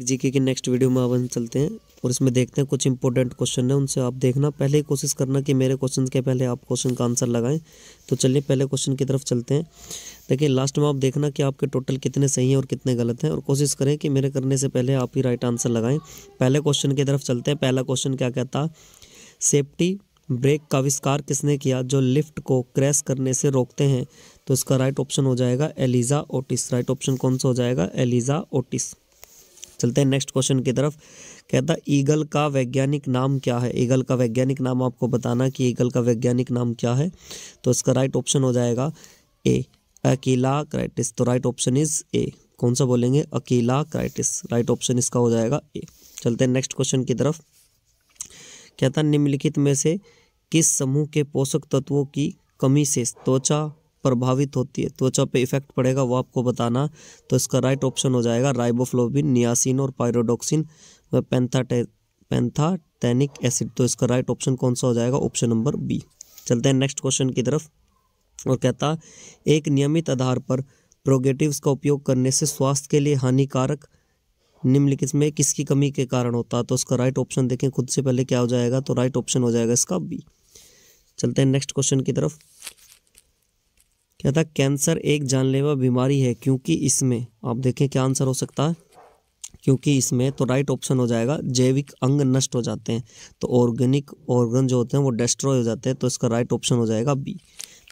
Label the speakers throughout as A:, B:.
A: GK की next video में oven चलते हैं और इसमें देखते हैं कुछ इंपॉर्टेंट क्वेश्चन है उनसे आप देखना पहले ही कोशिश करना कि मेरे क्वेश्चन के पहले आप क्वेश्चन का आंसर लगाएं तो चलिए पहले क्वेश्चन की तरफ चलते हैं देखिए लास्ट में आप देखना कि आपके टोटल कितने सही हैं और कितने गलत हैं और कोशिश करें कि मेरे करने से पहले आप ही राइट आंसर लगाएं पहले क्वेश्चन की तरफ चलते हैं पहला क्वेश्चन क्या कहता सेफ्टी ब्रेक का आविष्कार किसने किया जो लिफ्ट को क्रैश करने से रोकते हैं तो इसका राइट ऑप्शन हो जाएगा एलिज़ा ओटिस राइट ऑप्शन कौन सा हो जाएगा एलिज़ा ओटिस चलते हैं नेक्स्ट क्वेश्चन की तरफ कहता ईगल का वैज्ञानिक नाम क्या है ईगल का वैज्ञानिक नाम आपको बताना कि ईगल का वैज्ञानिक नाम क्या है तो इसका राइट ऑप्शन हो जाएगा ए अकेला क्राइटिस तो राइट ऑप्शन इज ए कौन सा बोलेंगे अकेला क्राइटिस राइट ऑप्शन इसका हो जाएगा ए चलते हैं नेक्स्ट क्वेश्चन की तरफ कहता निम्नलिखित में से किस समूह के पोषक तत्वों की कमी से त्वचा प्रभावित होती है त्वचा पे इफेक्ट पड़ेगा वो आपको बताना तो इसका राइट ऑप्शन हो जाएगा राइबोफ्लोबिन नियासिन और पायरोडोक्सिन व पेंथाटे पेंथाटेनिक एसिड तो इसका राइट ऑप्शन कौन सा हो जाएगा ऑप्शन नंबर बी चलते हैं नेक्स्ट क्वेश्चन की तरफ और कहता एक नियमित आधार पर प्रोगेटिव्स का उपयोग करने से स्वास्थ्य के लिए हानिकारक निम्नलिखित में किसकी कमी के कारण होता है तो उसका राइट ऑप्शन देखें खुद से पहले क्या हो जाएगा तो राइट ऑप्शन हो जाएगा इसका बी चलते हैं नेक्स्ट क्वेश्चन की तरफ क्या था कैंसर एक जानलेवा बीमारी है क्योंकि इसमें आप देखें क्या आंसर हो सकता है क्योंकि इसमें तो राइट ऑप्शन हो जाएगा जैविक अंग नष्ट हो जाते हैं तो ऑर्गेनिक ऑर्गन जो होते हैं वो डिस्ट्रॉय हो जाते हैं तो इसका राइट ऑप्शन हो जाएगा बी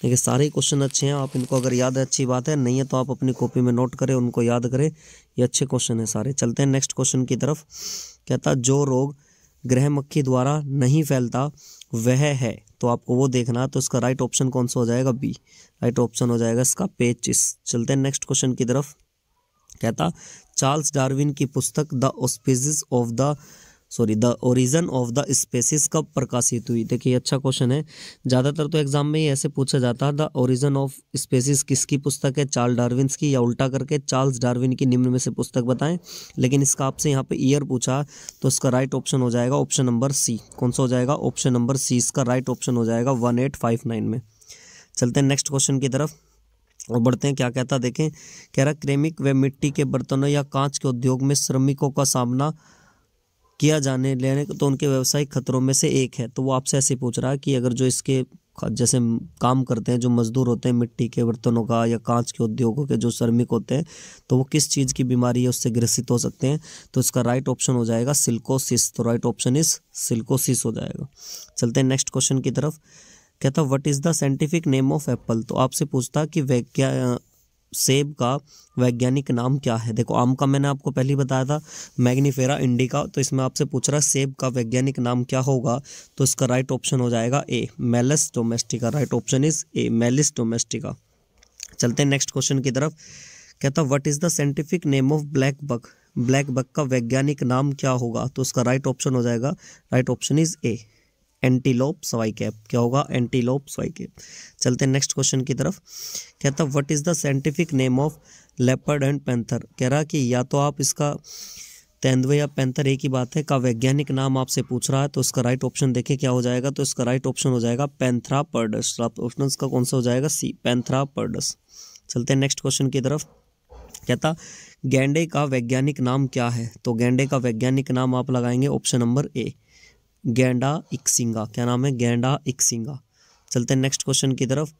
A: देखिए सारे क्वेश्चन अच्छे हैं आप इनको अगर याद है अच्छी बात है नहीं है तो आप अपनी कॉपी में नोट करें उनको याद करें ये अच्छे क्वेश्चन है सारे चलते हैं नेक्स्ट क्वेश्चन की तरफ कहता जो रोग ग्रह मक्खी द्वारा नहीं फैलता वह है तो आपको वो देखना है तो इसका राइट ऑप्शन कौन सा हो जाएगा बी राइट ऑप्शन हो जाएगा इसका पेचिस चलते हैं नेक्स्ट क्वेश्चन की तरफ कहता चार्ल्स डार्विन की पुस्तक द ऑस्पिज of the sorry the origin of the species कब प्रकाशित हुई देखिए अच्छा क्वेश्चन है ज़्यादातर तो एग्जाम में ही ऐसे पूछा जाता है द ओरिजन ऑफ स्पेसिस किसकी पुस्तक है चार्ल डार्विन्स की या उल्टा करके चार्ल्स डार्विन की निम्न में से पुस्तक बताएं लेकिन इसका आपसे यहाँ पे ईयर पूछा तो इसका राइट ऑप्शन हो जाएगा ऑप्शन नंबर सी कौन सा हो जाएगा ऑप्शन नंबर सी इसका राइट ऑप्शन हो जाएगा वन एट फाइव नाइन में चलते हैं नेक्स्ट क्वेश्चन की तरफ और बढ़ते हैं क्या कहता देखें कह रहा क्रेमिक व मिट्टी के बर्तनों या कांच के उद्योग में श्रमिकों का सामना किया जाने लेने तो उनके व्यवसायिक खतरों में से एक है तो वो आपसे ऐसे पूछ रहा है कि अगर जो इसके जैसे काम करते हैं जो मजदूर होते हैं मिट्टी के बर्तनों का या कांच के उद्योगों के जो श्रमिक होते हैं तो वो किस चीज़ की बीमारी है उससे ग्रसित हो सकते हैं तो इसका राइट ऑप्शन हो जाएगा सिल्कोसिस तो राइट ऑप्शन इज सिल्कोसिस हो जाएगा चलते हैं नेक्स्ट क्वेश्चन की तरफ कहता what is the scientific name of apple तो आपसे पूछता कि वैज्ञा सेब का वैज्ञानिक नाम क्या है देखो आम का मैंने आपको पहले बताया था मैग्नीफेरा इंडिका तो इसमें आपसे पूछ रहा है सेब का वैज्ञानिक नाम क्या होगा तो इसका राइट ऑप्शन हो जाएगा A Malus domestica right option is A Malus domestica चलते हैं नेक्स्ट क्वेश्चन की तरफ कहता what is the scientific name of black buck black buck का वैज्ञानिक नाम क्या होगा तो उसका राइट ऑप्शन हो जाएगा right option is A Antilope cervicapra क्या होगा एंटीलोप सवाई कैप चलते हैं नेक्स्ट क्वेश्चन की तरफ कहता what is the scientific name of leopard and panther कह रहा कि या तो आप इसका तेंदुए या पैंथर एक ही बात है का वैज्ञानिक नाम आपसे पूछ रहा है तो उसका राइट ऑप्शन देखें क्या हो जाएगा तो इसका राइट ऑप्शन हो जाएगा पैंथरा पर्डस ऑप्शन का कौन सा हो जाएगा सी पैंथरा पर्डस चलते हैं नेक्स्ट क्वेश्चन की तरफ कहता गेंडे का वैज्ञानिक नाम क्या है तो गेंडे का वैज्ञानिक नाम आप लगाएंगे ऑप्शन नंबर ए गेंडा इक्सिंगा क्या नाम है गेंडा इक्सिंगा चलते हैं नेक्स्ट क्वेश्चन की तरफ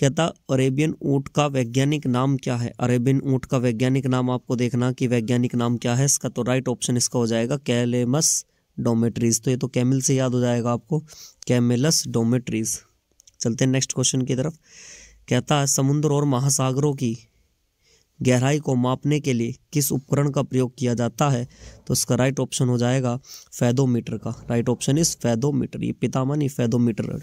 A: कहता अरेबियन ऊँट का वैज्ञानिक नाम क्या है अरेबियन ऊँट का वैज्ञानिक नाम आपको देखना कि वैज्ञानिक नाम क्या है इसका तो राइट ऑप्शन इसका हो जाएगा कैलेमस डोमेट्रीज तो ये तो कैमिल से याद हो जाएगा आपको कैमिलस डोमेट्रीज चलते हैं नेक्स्ट क्वेश्चन की तरफ कहता है समुद्र और महासागरों की गहराई को मापने के लिए किस उपकरण का प्रयोग किया जाता है तो इसका राइट ऑप्शन हो जाएगा फैदोमीटर का राइट ऑप्शन इज फैदोमीटर ये नहीं फैदोमीटर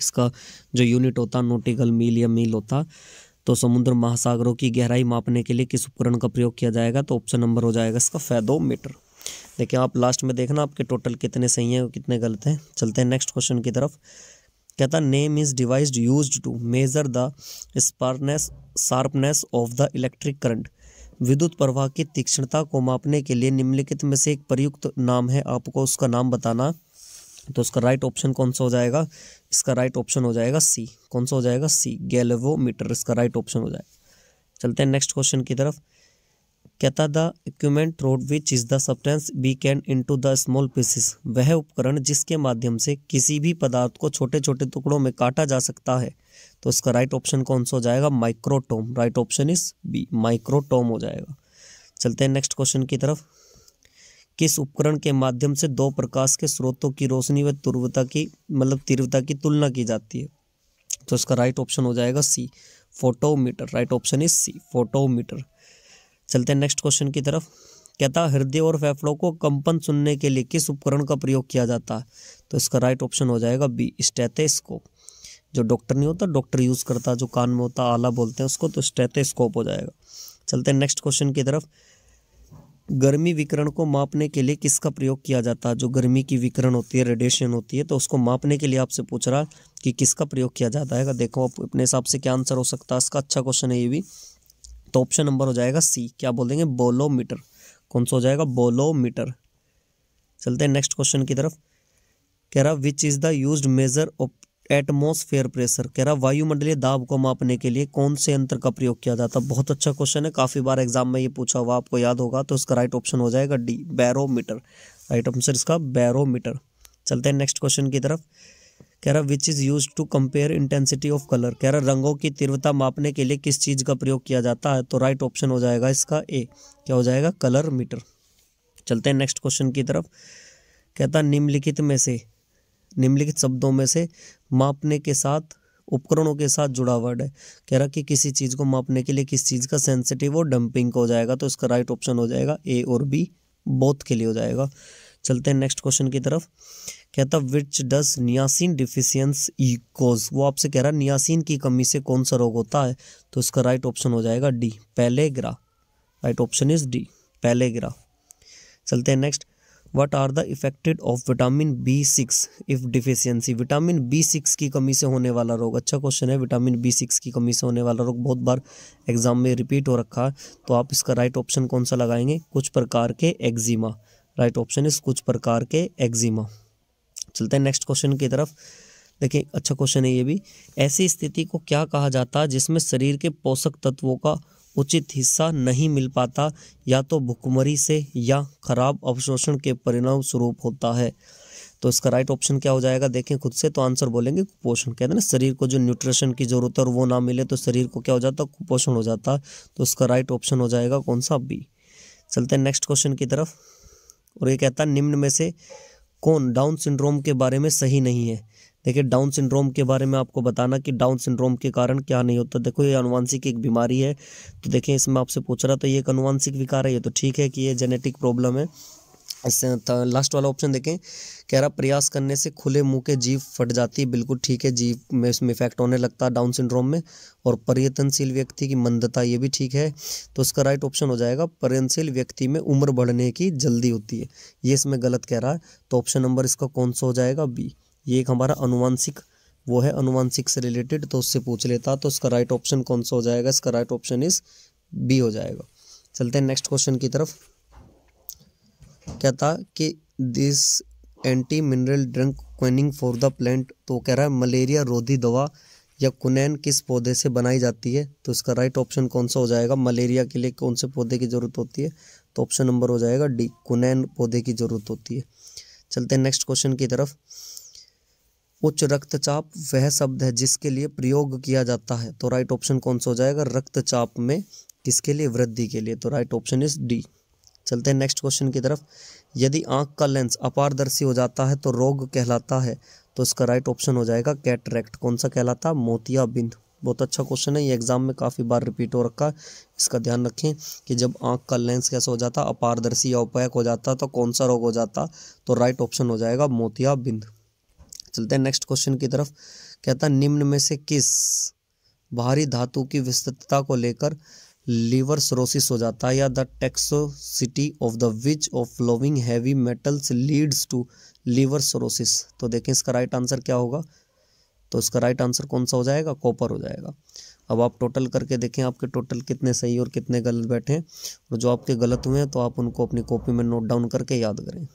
A: इसका जो यूनिट होता नोटिकल मील या मील होता तो समुद्र महासागरों की गहराई मापने के लिए किस उपकरण का प्रयोग किया जाएगा तो ऑप्शन नंबर हो जाएगा इसका फैदोमीटर देखिए आप लास्ट में देखना आपके टोटल कितने सही हैं और कितने गलत हैं चलते हैं नेक्स्ट क्वेश्चन की तरफ कहता name is device use to measure the स्पारनेस sharpness of the electric current विद्युत प्रवाह की तीक्ष्णता को मापने के लिए निम्नलिखित में से एक प्रयुक्त नाम है आपको उसका नाम बताना तो उसका राइट ऑप्शन कौन सा हो जाएगा इसका राइट ऑप्शन हो जाएगा सी कौन सा हो जाएगा सी गैलवोमीटर इसका राइट ऑप्शन हो जाएगा चलते हैं नेक्स्ट क्वेश्चन की तरफ कहता the equipment road which is the substance be can into the small pieces वह उपकरण जिसके माध्यम से किसी भी पदार्थ को छोटे छोटे टुकड़ों में काटा जा सकता है तो इसका राइट ऑप्शन कौन सा हो जाएगा microtome right option is B microtome हो जाएगा चलते हैं नेक्स्ट क्वेश्चन की तरफ किस उपकरण के माध्यम से दो प्रकाश के स्रोतों की रोशनी व तीव्रता की मतलब तीव्रता की तुलना की जाती है तो इसका राइट ऑप्शन हो जाएगा C photometer right option is C photometer चलते हैं नेक्स्ट क्वेश्चन की तरफ कहता हृदय और फेफड़ों को कंपन सुनने के लिए किस उपकरण का प्रयोग किया जाता है तो इसका राइट ऑप्शन हो जाएगा बी स्टेथेस्कोप जो डॉक्टर नहीं होता डॉक्टर यूज़ करता जो कान में होता आला बोलते हैं उसको तो स्टेथेस्कोप हो जाएगा चलते हैं नेक्स्ट क्वेश्चन की तरफ गर्मी विकरण को मापने के लिए किसका प्रयोग किया जाता है जो गर्मी की विकरण होती है रेडिएशन होती है तो उसको मापने के लिए आपसे पूछ रहा कि किसका प्रयोग किया जाता है देखो आप अपने हिसाब से क्या आंसर हो सकता है इसका अच्छा क्वेश्चन है ये भी तो ऑप्शन नंबर हो जाएगा सी क्या बोल देंगे बोलोमीटर कौन सा हो जाएगा बोलोमीटर चलते हैं नेक्स्ट क्वेश्चन की तरफ कह रहा which is the use measure of atmosphere pressure कह रहा वायुमंडलीय दाब को मापने के लिए कौन से यंत्र का प्रयोग किया जाता है बहुत अच्छा क्वेश्चन है काफ़ी बार एग्जाम में ये पूछा हुआ आपको याद होगा तो इसका राइट ऑप्शन हो जाएगा डी बैरोमीटर राइट आंसर इसका बैरोमीटर चलते हैं नेक्स्ट क्वेश्चन की तरफ कह रहा which is use to compare intensity of colour कह रहा रंगों की तीव्रता मापने के लिए किस चीज़ का प्रयोग किया जाता है तो राइट ऑप्शन हो जाएगा इसका ए क्या हो जाएगा कलर मीटर चलते हैं नेक्स्ट क्वेश्चन की तरफ कहता निम्नलिखित में से निम्नलिखित शब्दों में से मापने के साथ उपकरणों के साथ जुड़ा वर्ड है कह रहा कि किसी चीज़ को मापने के लिए किस चीज़ का सेंसिटिव और डंपिंग हो जाएगा तो इसका राइट ऑप्शन हो जाएगा ए और बी बोथ के लिए हो जाएगा चलते हैं नेक्स्ट क्वेश्चन की तरफ कहता विच डस नियासिन डिफिशियंस कोज वो आपसे कह रहा है नियासिन की कमी से कौन सा रोग होता है तो इसका राइट ऑप्शन हो जाएगा D pellagra right option is D pellagra चलते हैं next what are the affected of vitamin B six if deficiency vitamin B six की कमी से होने वाला रोग अच्छा क्वेश्चन है विटामिन बी सिक्स की कमी से होने वाला रोग बहुत बार एग्जाम में रिपीट हो रखा है तो आप इसका राइट ऑप्शन कौन सा लगाएंगे कुछ प्रकार के एक्जिमा राइट ऑप्शन इस कुछ प्रकार के एक्जिमा चलते हैं नेक्स्ट क्वेश्चन की तरफ देखिए अच्छा क्वेश्चन है ये भी ऐसी स्थिति को क्या कहा जाता है जिसमें शरीर के पोषक तत्वों का उचित हिस्सा नहीं मिल पाता या तो भुखमरी से या खराब अवशोषण के परिणाम स्वरूप होता है तो इसका राइट ऑप्शन क्या हो जाएगा देखें खुद से तो आंसर बोलेंगे कुपोषण कहते हैं ना शरीर को जो न्यूट्रिशन की ज़रूरत है और वो ना मिले तो शरीर को क्या हो जाता कुपोषण हो जाता तो इसका राइट ऑप्शन हो जाएगा कौन सा बी चलते हैं नेक्स्ट क्वेश्चन की तरफ और ये कहता है निम्न में से कौन डाउन सिंड्रोम के बारे में सही नहीं है देखिए डाउन सिंड्रोम के बारे में आपको बताना कि डाउन सिंड्रोम के कारण क्या नहीं होता देखो ये अनुवांशिक एक बीमारी है तो देखिए इसमें आपसे पूछ रहा था ये एक अनुवांशिक विकार है ये तो ठीक है कि ये जेनेटिक प्रॉब्लम है इससे लास्ट तो वाला ऑप्शन देखें कह रहा प्रयास करने से खुले मुंह के जीव फट जाती है बिल्कुल ठीक है जीव में इसमें इफेक्ट होने लगता है डाउन सिंड्रोम में और प्रयत्नशील व्यक्ति की मंदता ये भी ठीक है तो उसका राइट ऑप्शन हो जाएगा प्रयत्नशील व्यक्ति में उम्र बढ़ने की जल्दी होती है ये इसमें गलत कह रहा है तो ऑप्शन नंबर इसका कौन सा हो जाएगा बी ये एक हमारा अनुवांशिक वो है अनुवांशिक से रिलेटेड तो उससे पूछ लेता तो उसका राइट ऑप्शन कौन सा हो जाएगा इसका राइट ऑप्शन इस बी हो जाएगा चलते हैं नेक्स्ट क्वेश्चन की तरफ क्या था कि this anti mineral drunk quinine for the plant तो कह रहा है मलेरिया रोधी दवा या कुनैन किस पौधे से बनाई जाती है तो इसका राइट ऑप्शन कौन सा हो जाएगा मलेरिया के लिए कौन से पौधे की ज़रूरत होती है तो ऑप्शन नंबर हो जाएगा डी कुनैन पौधे की ज़रूरत होती है चलते हैं नेक्स्ट क्वेश्चन की तरफ उच्च रक्तचाप वह शब्द है जिसके लिए प्रयोग किया जाता है तो राइट ऑप्शन कौन सा हो जाएगा रक्तचाप में किसके लिए वृद्धि के लिए तो राइट ऑप्शन इज डी चलते हैं नेक्स्ट क्वेश्चन की तरफ यदि आंख का लेंस अपारदर्शी हो जाता है तो रोग कहलाता है तो इसका राइट ऑप्शन हो जाएगा कैटरेक्ट कौन सा कहलाता है मोतिया बिंद बहुत अच्छा क्वेश्चन है ये एग्जाम में काफ़ी बार रिपीट हो रखा है इसका ध्यान रखें कि जब आंख का लेंस कैसा हो जाता अपारदर्शी या उपैक हो जाता तो कौन सा रोग हो जाता तो राइट ऑप्शन हो जाएगा मोतिया बिंद चलते हैं नेक्स्ट क्वेश्चन की तरफ कहता निम्न में से किस बाहरी धातु की विस्तृतता को लेकर लीवर सरोसिस हो जाता है या the toxicity of the which of following heavy metals leads to liver cirrhosis तो देखें इसका राइट आंसर क्या होगा तो इसका राइट आंसर कौन सा हो जाएगा कॉपर हो जाएगा अब आप टोटल करके देखें आपके टोटल कितने सही और कितने गलत बैठे हैं और जो आपके गलत हुए हैं तो आप उनको अपनी कॉपी में नोट डाउन करके याद करें